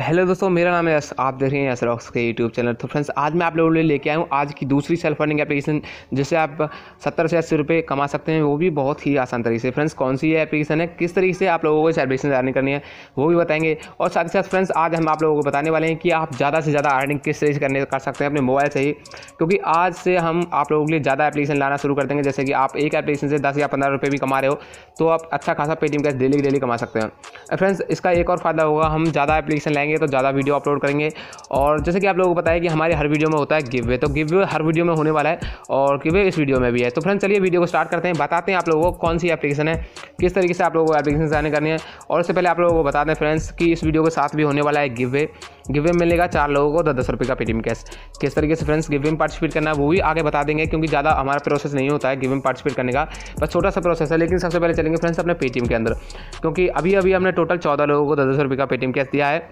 hello दोस्तों मेरा नाम है आप देख रहे हैं यसरॉक्स के यूट्यूब चैनल तो फ्रेंड्स आज मैं आप लोगों के लिए लेके आया हूँ आज की दूसरी सेल्फ फंडिंग एप्लीकेशन जिससे आप सत्तर से अस्सी रुपये कमा सकते हैं वो भी बहुत ही आसान तरीके से फ्रेंड्स कौन सी ये एप्लीकेशन है किस तरीके से आप लोगों को इस एप्लीकेशन अर्निंग करनी है वो भी बताएंगे और साथ ही साथ फ्रेंड्स आज हम आप लोगों को बताने वाले हैं कि आप ज़्यादा से ज़्यादा अर्निंग किस तरीके से करने कर सकते हैं अपने मोबाइल से ही क्योंकि आज से हम आप लोगों के लिए ज़्यादा एप्लीकेशन लाना शुरू कर देंगे जैसे कि आप एक एप्लीकेशन से दस या पंद्रह रुपये भी कमा रहे हो तो आप अच्छा खासा पेटीएम कैश डेली डेली कमा सकते हैं फ्रेंड्स इसका एक और फायदा होगा हम ज़्यादा एप्लीकेशन लेंगे जाएंगे तो ज़्यादा वीडियो अपलोड करेंगे और जैसे कि आप लोगों को पता है कि हमारे हर वीडियो में होता है गिव वे तो गिव वे हर वीडियो में होने वाला है और गिव वे इस वीडियो में भी है तो फ्रेंड चलिए वीडियो को स्टार्ट करते हैं बताते हैं आप लोगों को कौन सी एप्लीकेशन है किस तरीके से आप लोगों को एप्लीकेशन जाने करनी है और उससे पहले आप लोगों को बता दें फ्रेंड्स कि इस वीडियो के साथ भी होने वाला है गिव वे गिव वे मिलेगा चार लोगों को दस दस रुपये का पेटीएम कैश किस तरीके से फ्रेंड्स गिव में पार्टिसिपेट करना है वो भी आगे बता देंगे क्योंकि ज़्यादा हमारा प्रोसेस नहीं होता है गिव में पार्टिसिपेट करने का बस छोटा सा प्रोसेस है लेकिन सबसे पहले चलेंगे फ्रेंड्स अपने पेटीएम के अंदर क्योंकि अभी अभी हमने टोटल चौदह लोगों को दस दस रुपये का पेटीएम कैश दिया है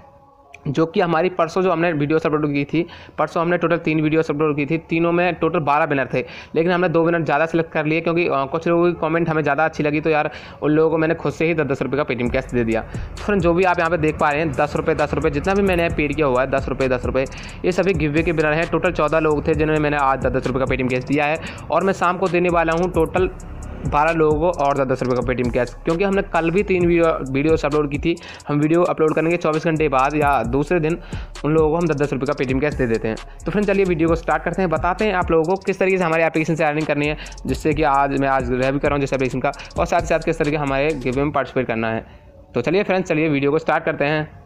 जो कि हमारी परसों जो हमने वीडियो अपलोड की थी परसों हमने टोटल तीन वीडियो अपलोड की थी तीनों में टोटल बारह विनर थे लेकिन हमने दो विनर ज़्यादा सेलेक्ट कर लिए क्योंकि कुछ लोगों की कमेंट हमें ज़्यादा अच्छी लगी तो यार उन लोगों को मैंने खुद से ही दस दस रुपये का पेटीएम कैश दे दिया तो फ्रेंड जो भी आप यहाँ पर देख पा रहे हैं दस रुपये दस रुपये जितना भी मैंने पेड किया हुआ है दस रुपये दस रुपये ये सभी गिवे के विनर हैं टोटल चौदह लोग थे जिन्होंने मैंने आज दस दस रुपये का पेटीएम कैश दिया है और मैं शाम को देने वाला हूँ टोटल बारह लोगों को और ज़्यादा दस रुपये का पेटीएम कैश क्योंकि हमने कल भी तीन वीडियोस अपलोड की थी हम वीडियो अपलोड करने के चौबीस घंटे बाद या दूसरे दिन उन लोगों को हम दस दस रुपये का पेटीएम कैश दे देते हैं तो फ्रेंड चलिए वीडियो को स्टार्ट करते हैं बताते हैं आप लोगों को किस तरीके से हमारे एप्लीकेशन से अर्निंग करनी है जिससे कि आज मैं आज रह भी कर रहा हूँ जिस एप्लीकेशन का और साथ ही साथ किस तरीके हमारे गेम में पार्टिसिपेट करना है तो चलिए फ्रेंड्स चलिए वीडियो को स्टार्ट करते हैं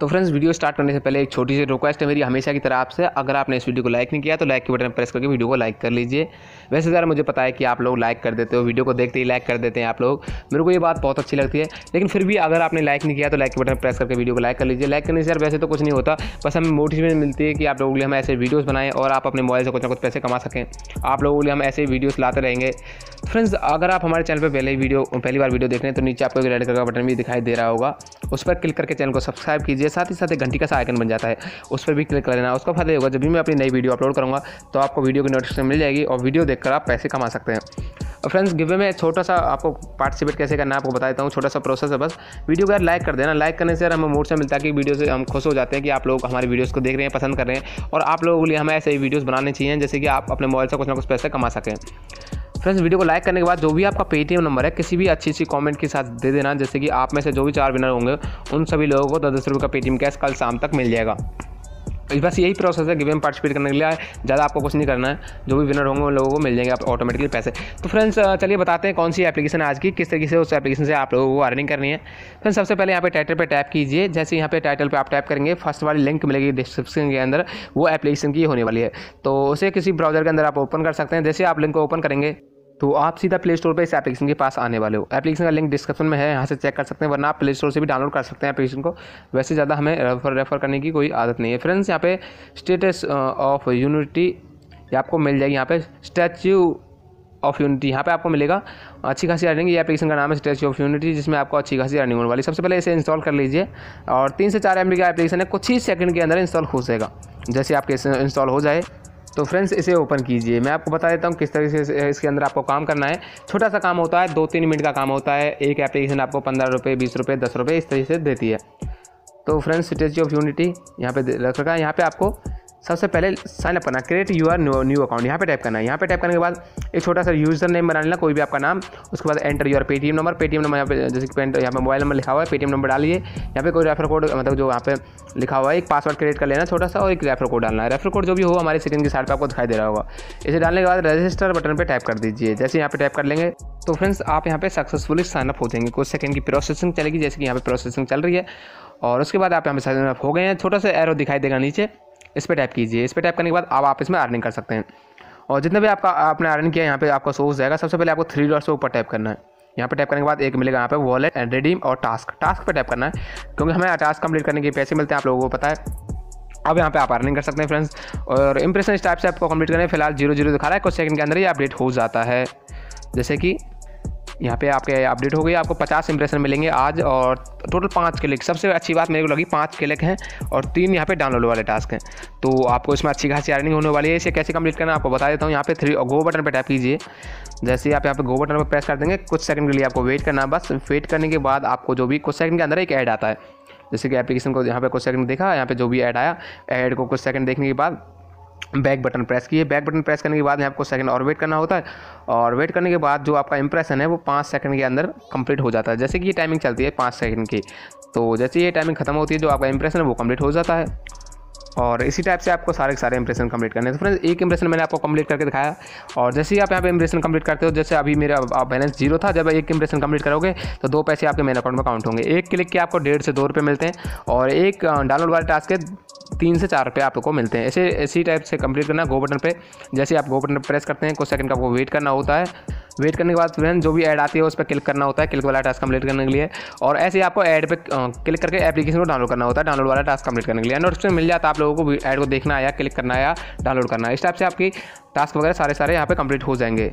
तो फ्रेंड्स वीडियो स्टार्ट करने से पहले एक छोटी सी रिक्वेस्ट है मेरी हमेशा की तरह आपसे अगर आपने इस वीडियो को लाइक नहीं किया तो लाइक के बटन प्रेस करके वीडियो को लाइक कर लीजिए वैसे ज़रा मुझे पता है कि आप लोग लाइक कर देते हो वीडियो को देखते ही लाइक कर देते हैं आप लोग मेरे को ये बात बहुत अच्छी लगती है लेकिन फिर भी अगर आपने लाइक नहीं किया तो लाइक के बटन प्रेस करके वीडियो को लाइक कर लीजिए लाइक करने से यार वैसे तो कुछ नहीं होता बस हमें मोटिवेशन मिलती है कि आप लोगों के लिए हम ऐसे वीडियोज़ बनाएँ और आप अपने मोबाइल से कुछ ना कुछ पैसे कमा सकें आप लोगों के लिए हम ऐसे वीडियोज़ लाते रहेंगे फ्रेंड्स अगर आप हमारे चैनल पर पहले वीडियो पहली बार वीडियो देख रहे हैं तो नीचे आपको एक रेड कलर का बटन भी दिखाई दे रहा होगा उस पर क्लिक करके चैनल को सब्सक्राइब कीजिए साथ ही साथ एक घंटी का सा आइकन बन जाता है उस पर भी क्लिक कर लेना उसका फायदा होगा जब भी मैं अपनी नई वीडियो अपलोड करूँगा तो आपको वीडियो की नोटिफिकेशन मिल जाएगी और वीडियो देखकर आप पैसे कमा सकते हैं और फ्रेंड्स गिवे में छोटा सा आपको पार्टिसिपेट कैसे करना है आपको बता देता हूँ छोटा सा प्रोसेस है बस वीडियो यार लाइक कर देना लाइक करने से हमें मूड से मिलता है कि वीडियो से हम खुश हो जाते हैं कि आप लोग हमारे वीडियोज़ को देख रहे हैं पसंद कर रहे हैं और आप लोगों के लिए हमें ऐसे ही वीडियोज़ बनाने चाहिए जैसे कि आप अपने मोबाइल से कुछ ना कुछ पैसे कमा सकें फ्रेंड्स वीडियो को लाइक करने के बाद जो भी आपका पेटीएम नंबर है किसी भी अच्छी अच्छी कॉमेंट के साथ दे देना जैसे कि आप में से जो भी चार विनर होंगे उन सभी लोगों को दस दस रुपये का पेटीएम कैश कल शाम तक मिल जाएगा बस यही प्रोसेस है गेम पार्टिसिपेट करने के लिए ज़्यादा आपको कुछ नहीं करना है जो भी विनर होंगे उन लोगों को मिल जाएंगे आप ऑटोमेटिकली पैसे तो फ्रेंड्स चलिए बताते हैं कौन सी एप्लीकेशन आज की किस तरीके से उस एप्लीकेशन से आप लोगों को अर्निंग करनी है फ्रेंड्स सबसे पहले यहाँ पे टाइटल पर टैप कीजिए जैसे यहाँ पे टाइटल पर आप टैप करेंगे फर्स्ट वाली लिंक मिलेगी डिस्क्रिप्शन के अंदर वो एप्लीकेशन की होने वाली है तो उसे किसी ब्राउजर के अंदर आप ओपन कर सकते हैं जैसे आप लिंक को ओपन करेंगे तो आप सीधा प्ले स्टोर पर इस एप्लीकेशन के पास आने वाले हो एप्लीकेशन का लिंक डिस्क्रिप्शन में है यहाँ से चेक कर सकते हैं वरना आप प्ले स्टोर से भी डाउनलोड कर सकते हैं एप्लीकेशन को वैसे ज़्यादा हमें रेफर रेफर करने की कोई आदत नहीं है फ्रेंड्स यहाँ पे स्टेटस ऑफ यूनिटी ये आपको मिल जाएगी यहाँ पे स्टैच्यू ऑफ यूनिटी यहाँ पे आपको मिलेगा अच्छी खासी अर्निंग ये एप्लीकेशन का नाम है स्टेच्यू ऑफ यूनिटी जिसमें आपको अच्छी खासी अर्निंग होने वाली सबसे पहले इसे इंस्टॉल कर लीजिए और तीन से चार एम का एप्लीकेशन है कुछ ही सेकंड के अंदर इंस्टॉल हो जाएगा जैसे आपके इंस्टॉल हो जाए तो फ्रेंड्स इसे ओपन कीजिए मैं आपको बता देता हूँ किस तरीके से इसके अंदर आपको काम करना है छोटा सा काम होता है दो तीन मिनट का काम होता है एक एप्लीकेशन आपको पंद्रह रुपये बीस रुपये दस रुपये इस तरीके से देती है तो फ्रेंड्स स्टेच्यू ऑफ यूनिटी यहाँ पे रख रखा है यहाँ पे आपको सबसे पहले साइन अप करना क्रिएट यूर न्यू अकाउंट यहाँ पे टाइप करना है यहाँ पे टाइप करने के बाद एक छोटा सा यूजर नेम बना लेना कोई भी आपका नाम उसके बाद enter your Paytm number Paytm number यहाँ पे जैसे कि यहाँ पे मोबाइल नंबर लिखा हुआ है पेटीएम नंबर डालिए यहाँ पे कोई रेफर कोड मतलब जो यहाँ पे लिखा हुआ है एक पासवर्ड क्रिएट कर लेना छोटा सा और एक रेफर कोड डालना है रेफर कोड जो भी हो हमारे स्क्रीन की साइड पर आपको दिखाई दे रहा होगा इसे डालने के बाद रजिस्टर बटन पर टाइप कर दीजिए जैसे यहाँ पे टाइप कर लेंगे तो फ्रेंड्स आप यहाँ पे सक्सेसफुली साइनअप हो जाएंगे कुछ सेकंड की प्रोसेसिंग चलेगी जैसे कि यहाँ पे प्रोसेसिंग चल रही है और उसके बाद आप यहाँ पे साइनअप हो गए हैं छोटा सा एरो दिखाई देगा नीचे इस पर टैप कीजिए इस पर टैप करने के बाद अब आप इसमें अर्निंग कर सकते हैं और जितने भी आपका आपने अर्निंग किया यहाँ पे आपका सोर्स जाएगा सबसे पहले आपको थ्री डॉट्स से ऊपर टैप करना है यहाँ पे टैप करने के बाद एक मिलेगा यहाँ पे वॉलेट एंड रिडीम और टास्क टास्क पे टैप करना है क्योंकि हमें टास्क कंप्लीट करने के पैसे मिलते हैं आप लोगों को पता है अब यहाँ पे आप अर्निंग कर सकते हैं फ्रेंड्स और इंप्रेशन इस टाइप से आपको कंप्लीट करने फिलहाल जीरो जीरो दिखा रहा है कुछ सेकंड के अंदर ही अपडेट हो जाता है जैसे कि यहाँ पे आपके अपडेट हो गई आपको पचास इंप्रेशन मिलेंगे आज और टोटल पाँच क्लिक सबसे अच्छी बात मेरे को लगी पाँच क्लिक हैं और तीन यहाँ पे डाउनलोड वाले टास्क हैं तो आपको इसमें अच्छी खासी अर्निंग होने वाली है इसे कैसे कंप्लीट करना आपको बता देता हूँ यहाँ पे थ्री गो बटन पर टैप कीजिए जैसे आप यहाँ पे गो बटन पर प्रेस कर देंगे कुछ सेकंड के लिए आपको वेट करना बस वेट करने के बाद आपको जो भी कुछ सेकंड के अंदर एक ऐड आता है जैसे कि एप्लीकेशन को यहाँ पे कुछ सेकंड देखा यहाँ पे जो भी ऐड आया ऐड को कुछ सेकंड देखने के बाद बैक बटन प्रेस किए बैक बटन प्रेस करने के बाद में आपको सेकंड और वेट करना होता है और वेट करने के बाद जो आपका इंप्रेशन है वो पाँच सेकंड के अंदर कंप्लीट हो जाता है जैसे कि ये टाइमिंग चलती है पाँच सेकंड की तो जैसे ये टाइमिंग खत्म होती है जो आपका इंप्रेशन है वो कंप्लीट हो जाता है और इसी टाइप से आपको सारे के सारे इंप्रेशन कंप्लीट करने तो फ्रेंड्स एक इंप्रेशन मैंने आपको कंप्लीट करके दिखाया और जैसे ही आप यहाँ पे इंप्रेशन कंप्लीट करते हो जैसे अभी मेरा बैलेंस जीरो था जब एक इंप्रेशन कंप्लीट करोगे तो दो पैसे आपके मेन अकाउंट में काउंट होंगे एक क्लिक के आपको डेढ़ से दो रुपये मिलते हैं और एक डाउनलोड वाले टास्क के तीन से चार रुपये आपको मिलते हैं ऐसे इसी टाइप से कंप्लीट करना गो बटन पर जैसे आप गो बटन प्रेस करते हैं कुछ सेकंड का आपको वेट करना होता है वेट करने के बाद फ्रेंड जो भी ऐड आती है उस पर क्लिक करना होता है क्लिक वाला टास्क कंप्लीट करने के लिए और ऐसे ही आपको ऐड पे क्लिक करके एप्लीकेशन को डाउनलोड करना होता है डाउनलोड वाला टास्क कंप्लीट करने के लिए एंड उसमें मिल जाता आप लोगों को ऐड को देखना या क्लिक करना या डाउनलोड करना इस टाइप से आपकी टास्क वगैरह सारे सारे यहाँ पर कंप्लीट हो जाएंगे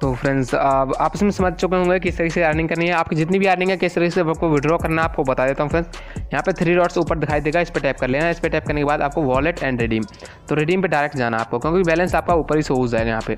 तो फ्रेंड्स आप इसमें समझ चुके होंगे किस तरीके से अर्निंग करनी है आपकी जितनी भी अर्निंग है किस तरीके से आपको विड्रॉ करना आपको बता देता हूँ फ्रेंड्स यहाँ पे थ्री डॉट्स ऊपर दिखाई देगा इस पर टैप कर लेना इस पर टैप करने के बाद आपको वॉलेट एंड रिडीम तो रिडीम पे डायरेक्ट जाना आपको क्योंकि बैलेंस आपका ऊपर ही सो हो जाएगा यहाँ पे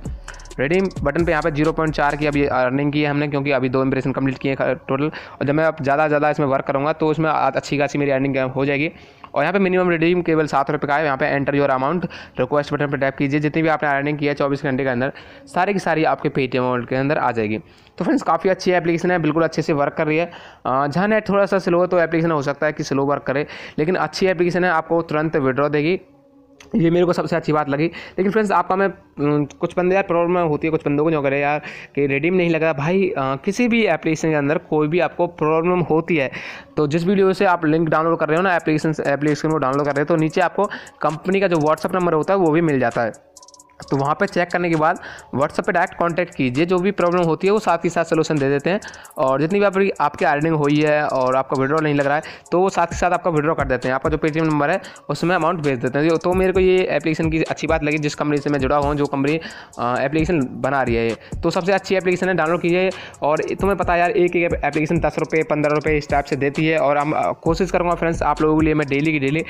रेडीम बटन पे यहाँ पे जीरो पॉइंट चार की अभी अर्निंग की है हमने क्योंकि अभी दो इंप्रेशन कंप्लीट किए टोटल और जब मैं अब ज़्यादा ज़्यादा इसमें वर्क करूँगा तो उसमें अच्छी खासी मेरी अर्निंग हो जाएगी और यहाँ पे मिनिमम रिडीम केवल सात रुपये का है यहाँ पे enter your amount request button पर टैप कीजिए जितनी भी आपने अर्निंग किया है चौबीस घंटे के अंदर सारी की सारी आपके पेटीएम अमाउंट के अंदर आ जाएगी तो फ्रेंड्स काफ़ी अच्छी एप्लीकेशन है बिल्कुल अच्छे से वर्क कर रही है जहाँ नेट थोड़ा सा स्लो है तो एप्लीकेशन हो सकता है कि स्लो वर्क करे लेकिन अच्छी एप्लीकेशन है आपको तुरंत विड्रॉ देगी ये मेरे को सबसे अच्छी बात लगी लेकिन फ्रेंड्स आपका मैं कुछ बंदे यार प्रॉब्लम होती है कुछ बंदों को जो करें यार कि रेडीम नहीं लगा भाई आ, किसी भी एप्लीकेशन के अंदर कोई भी आपको प्रॉब्लम होती है तो जिस वीडियो से आप लिंक डाउनलोड कर रहे हो ना एप्लीकेशन एप्लीकेशन को डाउनलोड कर रहे हो तो नीचे आपको कंपनी का जो व्हाट्सअप नंबर होता है वो भी मिल जाता है तो वहाँ पर चेक करने के बाद व्हाट्सअप पर डायरेक्ट कॉन्टैक्ट कीजिए जो भी प्रॉब्लम होती है वो साथ ही साथ सोल्यूशन दे देते हैं और जितनी भी आपकी आपकी अर्निंग हुई है और आपका विड्रॉ नहीं लग रहा है तो वो साथ ही साथ आपका विड्रॉ कर देते हैं आपका जो पेटीएम नंबर है उसमें अमाउंट भेज देते हैं तो मेरे को ये एप्लीकेशन की अच्छी बात लगी जिस कंपनी से मैं जुड़ा हुआ जो कंपनी एप्लीकेशन बना रही है ये तो सबसे अच्छी एप्लीकेशन है डाउनलोड कीजिए और तुम्हें पता यार एक एक एप्लीकेशन दस रुपये पंद्रह रुपये इस टाइप से देती है और हम कोशिश करूँगा फ्रेंड्स आप लोगों के लिए मैं डेली की डेली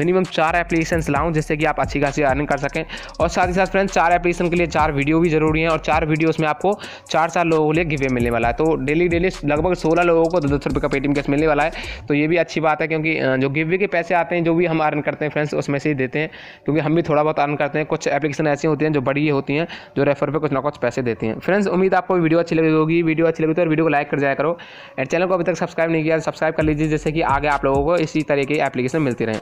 मिनिमम चार एप्लीकेशन लाऊँ जिससे कि आप अच्छी खासी अर्निंग कर सकें और साथ ही साथ फ्रेंड्स चार एप्लीकेशन के लिए चार वीडियो भी जरूरी है और चार वीडियो उसमें आपको चार चार लोगों के लिए गिवे मिलने वाला है तो डेली डेली लगभग सोलह लोगों को दस रुपये का पेटीएम कैश मिलने वाला है तो ये भी अच्छी बात है क्योंकि जो गिवे के पैसे आते हैं जो भी हम अर्न करते हैं फ्रेंड्स उसमें से ही देते हैं क्योंकि हम भी थोड़ा बहुत अर्न करते हैं कुछ एप्लीकेशन ऐसी होती हैं जो बड़ी होती हैं जो रेफर पर कुछ ना कुछ पैसे देती हैं फ्रेंड्स उम्मीद आपको वीडियो अच्छी लगी होगी वीडियो अच्छी लगी तो वीडियो को लाइक कर जाया करो एंड चैनल को अभी तक सब्सक्राइब नहीं किया सब्सक्राइब तो कर लीजिए जैसे कि आगे आप लोगों को इसी तरह की एप्लीकेशन मिलती रहे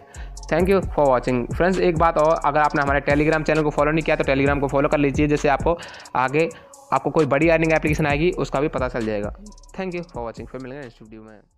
thank you for watching friends एक बात और अगर आपने हमारे टेलीग्राम चैनल को फॉलो नहीं किया तो टेलीग्राम को फॉलो कर लीजिए जैसे आपको आगे आपको कोई बड़ी अर्निंग एप्लीकेशन आएगी उसका भी पता चल जाएगा थैंक यू फॉर वॉचिंग फिर मिलेंगे नेक्स्ट वीडियो में